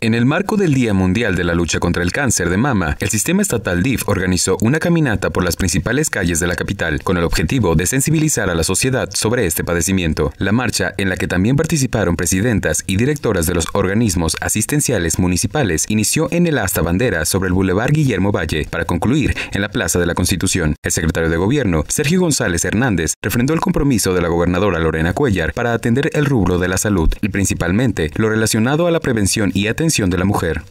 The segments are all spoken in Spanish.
En el marco del Día Mundial de la Lucha contra el Cáncer de Mama, el sistema estatal DIF organizó una caminata por las principales calles de la capital con el objetivo de sensibilizar a la sociedad sobre este padecimiento. La marcha, en la que también participaron presidentas y directoras de los organismos asistenciales municipales, inició en el asta bandera sobre el Boulevard Guillermo Valle para concluir en la Plaza de la Constitución. El secretario de Gobierno, Sergio González Hernández, refrendó el compromiso de la gobernadora Lorena Cuellar para atender el rubro de la salud y principalmente lo relacionado a la prevención y atención de la Mujer.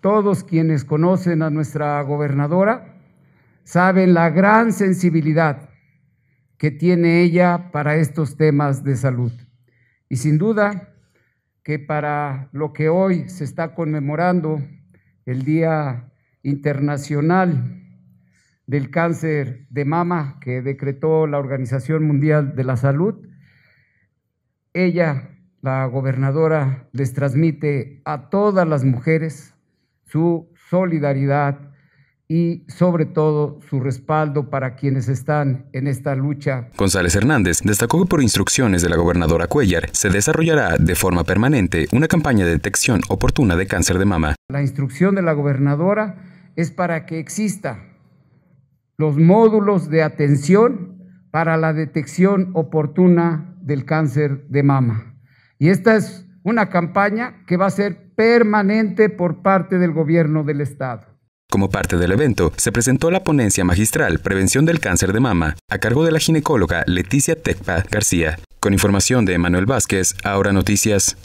Todos quienes conocen a nuestra gobernadora saben la gran sensibilidad que tiene ella para estos temas de salud. Y sin duda que para lo que hoy se está conmemorando, el Día Internacional del Cáncer de Mama que decretó la Organización Mundial de la Salud, ella la gobernadora les transmite a todas las mujeres su solidaridad y sobre todo su respaldo para quienes están en esta lucha. González Hernández destacó que por instrucciones de la gobernadora Cuellar se desarrollará de forma permanente una campaña de detección oportuna de cáncer de mama. La instrucción de la gobernadora es para que exista los módulos de atención para la detección oportuna del cáncer de mama. Y esta es una campaña que va a ser permanente por parte del gobierno del Estado. Como parte del evento, se presentó la ponencia magistral Prevención del Cáncer de Mama, a cargo de la ginecóloga Leticia Tecpa García. Con información de Emanuel Vázquez, Ahora Noticias.